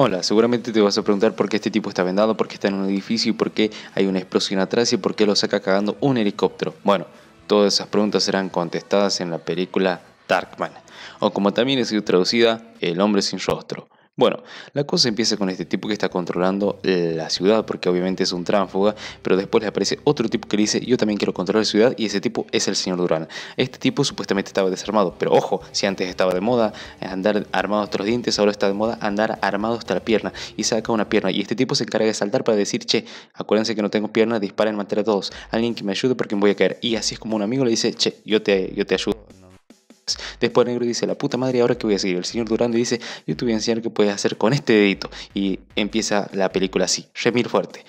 Hola, seguramente te vas a preguntar por qué este tipo está vendado, por qué está en un edificio y por qué hay una explosión atrás y por qué lo saca cagando un helicóptero. Bueno, todas esas preguntas serán contestadas en la película Darkman, o como también ha sido traducida, El hombre sin rostro. Bueno, la cosa empieza con este tipo que está controlando la ciudad, porque obviamente es un tránsfuga, pero después le aparece otro tipo que le dice, yo también quiero controlar la ciudad, y ese tipo es el señor Durán. Este tipo supuestamente estaba desarmado, pero ojo, si antes estaba de moda andar armado hasta los dientes, ahora está de moda andar armado hasta la pierna, y saca una pierna, y este tipo se encarga de saltar para decir, che, acuérdense que no tengo pierna, disparen, matar a todos, alguien que me ayude porque me voy a caer. Y así es como un amigo le dice, che, yo yo te ayudo. Después Negro dice, la puta madre, ¿ahora qué voy a seguir? El señor Durando dice, yo te voy a enseñar qué puedes hacer con este dedito. Y empieza la película así, remir fuerte.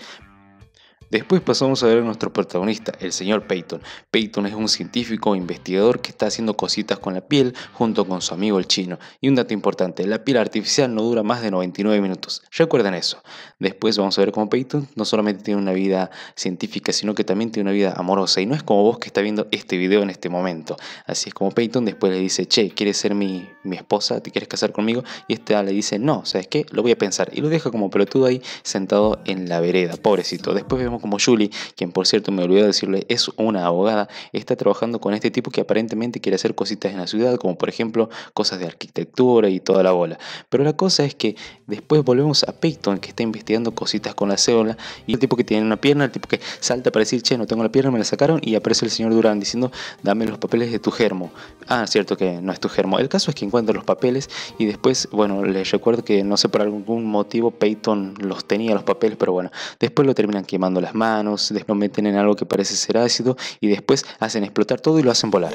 Después pasamos a ver a nuestro protagonista, el señor Peyton. Peyton es un científico investigador que está haciendo cositas con la piel junto con su amigo el chino. Y un dato importante, la piel artificial no dura más de 99 minutos. Recuerden eso. Después vamos a ver cómo Peyton no solamente tiene una vida científica, sino que también tiene una vida amorosa. Y no es como vos que está viendo este video en este momento. Así es como Peyton después le dice, che, ¿quieres ser mi, mi esposa? ¿Te quieres casar conmigo? Y esta le dice, no, ¿sabes qué? Lo voy a pensar. Y lo deja como pelotudo ahí sentado en la vereda. Pobrecito. Después vemos como Julie, quien por cierto me olvidó decirle es una abogada, está trabajando con este tipo que aparentemente quiere hacer cositas en la ciudad, como por ejemplo cosas de arquitectura y toda la bola. Pero la cosa es que después volvemos a Peyton, que está investigando cositas con la célula, y el tipo que tiene una pierna, el tipo que salta para decir, che, no tengo la pierna, me la sacaron, y aparece el señor Durán diciendo, dame los papeles de tu germo. Ah, cierto que no es tu germo. El caso es que encuentra los papeles y después, bueno, les recuerdo que no sé por algún motivo Peyton los tenía los papeles, pero bueno, después lo terminan quemando manos, les lo meten en algo que parece ser ácido y después hacen explotar todo y lo hacen volar.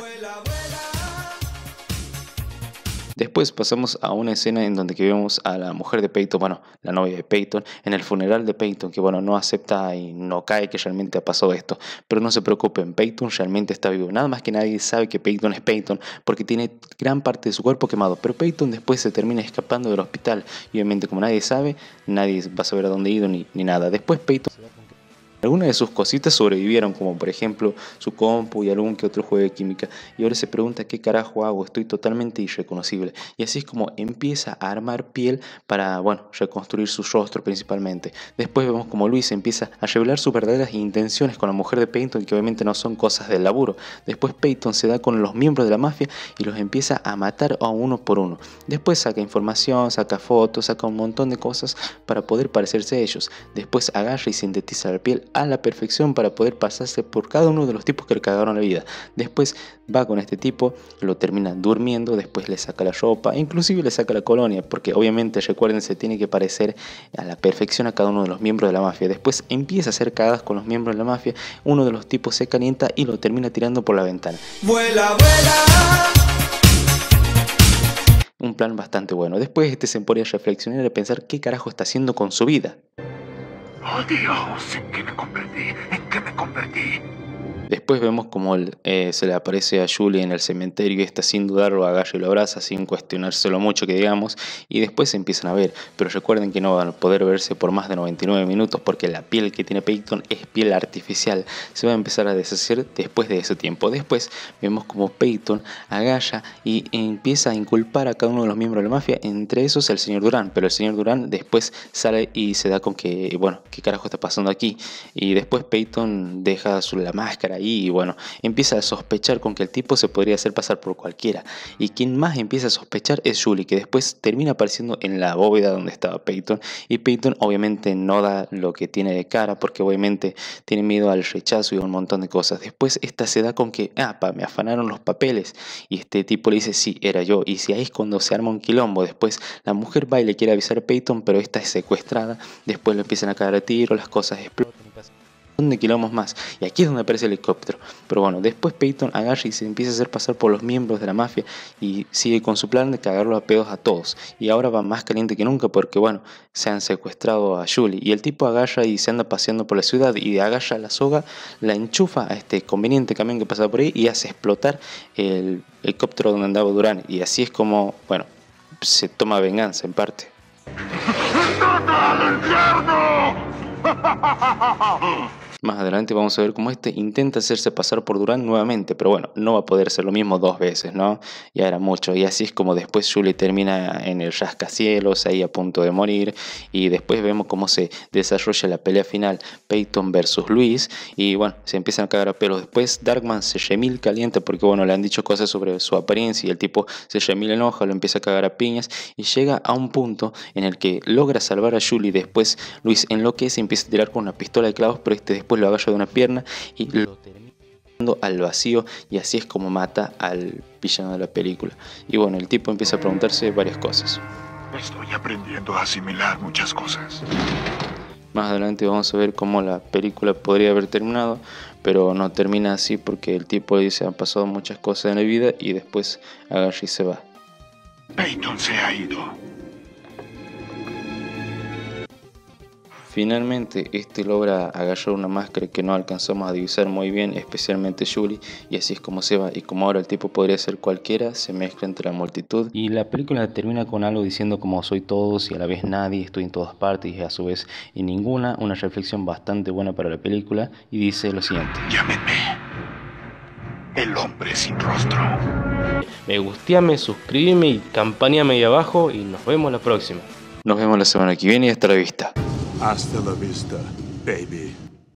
Después pasamos a una escena en donde que vemos a la mujer de Peyton, bueno, la novia de Peyton, en el funeral de Peyton, que bueno, no acepta y no cae que realmente ha pasado esto. Pero no se preocupen, Peyton realmente está vivo. Nada más que nadie sabe que Peyton es Peyton, porque tiene gran parte de su cuerpo quemado. Pero Peyton después se termina escapando del hospital. Y obviamente como nadie sabe, nadie va a saber a dónde ha ido ni, ni nada. Después Peyton... Algunas de sus cositas sobrevivieron, como por ejemplo su compu y algún que otro juego de química, y ahora se pregunta qué carajo hago, estoy totalmente irreconocible. Y así es como empieza a armar piel para, bueno, reconstruir su rostro principalmente. Después vemos como Luis empieza a revelar sus verdaderas intenciones con la mujer de Peyton, que obviamente no son cosas del laburo. Después Peyton se da con los miembros de la mafia y los empieza a matar a uno por uno. Después saca información, saca fotos, saca un montón de cosas para poder parecerse a ellos. Después agarra y sintetiza la piel a la perfección para poder pasarse por cada uno de los tipos que le cagaron la vida. Después va con este tipo, lo termina durmiendo, después le saca la ropa, inclusive le saca la colonia, porque obviamente recuerden se tiene que parecer a la perfección a cada uno de los miembros de la mafia. Después empieza a hacer cagadas con los miembros de la mafia, uno de los tipos se calienta y lo termina tirando por la ventana. Vuela, un plan bastante bueno. Después este se pone a reflexionar y a pensar qué carajo está haciendo con su vida. Oh Dios, ¿en qué me convertí? ¿En qué me convertí? Después vemos como eh, se le aparece a Julie en el cementerio y esta sin dudarlo agarra y lo abraza sin cuestionárselo mucho que digamos y después se empiezan a ver, pero recuerden que no van a poder verse por más de 99 minutos porque la piel que tiene Peyton es piel artificial, se va a empezar a deshacer después de ese tiempo. Después vemos como Peyton agarra y empieza a inculpar a cada uno de los miembros de la mafia, entre esos el señor Durán, pero el señor Durán después sale y se da con que, bueno, ¿qué carajo está pasando aquí? Y después Peyton deja su, la máscara y bueno, empieza a sospechar con que el tipo se podría hacer pasar por cualquiera. Y quien más empieza a sospechar es Julie, que después termina apareciendo en la bóveda donde estaba Peyton. Y Peyton obviamente no da lo que tiene de cara porque obviamente tiene miedo al rechazo y un montón de cosas. Después esta se da con que, ah, me afanaron los papeles. Y este tipo le dice, sí, era yo. Y si ahí es cuando se arma un quilombo. Después la mujer va y le quiere avisar a Peyton, pero esta es secuestrada. Después lo empiezan a caer a tiro, las cosas explotan de kilómetros más. Y aquí es donde aparece el helicóptero. Pero bueno, después Peyton agarra y se empieza a hacer pasar por los miembros de la mafia y sigue con su plan de cagarlo a pedos a todos. Y ahora va más caliente que nunca porque, bueno, se han secuestrado a Julie. Y el tipo agarra y se anda paseando por la ciudad y agarra la soga, la enchufa a este conveniente camión que pasa por ahí y hace explotar el helicóptero donde andaba Durán. Y así es como, bueno, se toma venganza en parte. Más adelante vamos a ver cómo este intenta hacerse pasar por Durán nuevamente, pero bueno, no va a poder ser lo mismo dos veces, ¿no? y era mucho. Y así es como después Julie termina en el rascacielos, ahí a punto de morir. Y después vemos cómo se desarrolla la pelea final Peyton versus Luis. Y bueno, se empiezan a cagar a pelos. Después Darkman se remil caliente porque bueno, le han dicho cosas sobre su apariencia y el tipo se remil enoja, lo empieza a cagar a piñas y llega a un punto en el que logra salvar a Julie. Después Luis enloquece y empieza a tirar con una pistola de clavos, pero este después lo agarra de una pierna y lo termino al vacío y así es como mata al villano de la película. Y bueno, el tipo empieza a preguntarse varias cosas. Estoy aprendiendo a asimilar muchas cosas. Más adelante vamos a ver cómo la película podría haber terminado, pero no termina así porque el tipo dice han pasado muchas cosas en la vida y después agarra y se va. Peyton se ha ido. Finalmente, este logra agarrar una máscara que no alcanzamos a divisar muy bien, especialmente Julie y así es como se va. Y como ahora el tipo podría ser cualquiera, se mezcla entre la multitud. Y la película termina con algo diciendo como soy todos y a la vez nadie, estoy en todas partes y a su vez en ninguna, una reflexión bastante buena para la película, y dice lo siguiente. Llámenme el hombre sin rostro. Me gusteame, suscríbeme y campaneame ahí abajo y nos vemos la próxima. Nos vemos la semana que viene y hasta la vista. Hasta la vista, baby.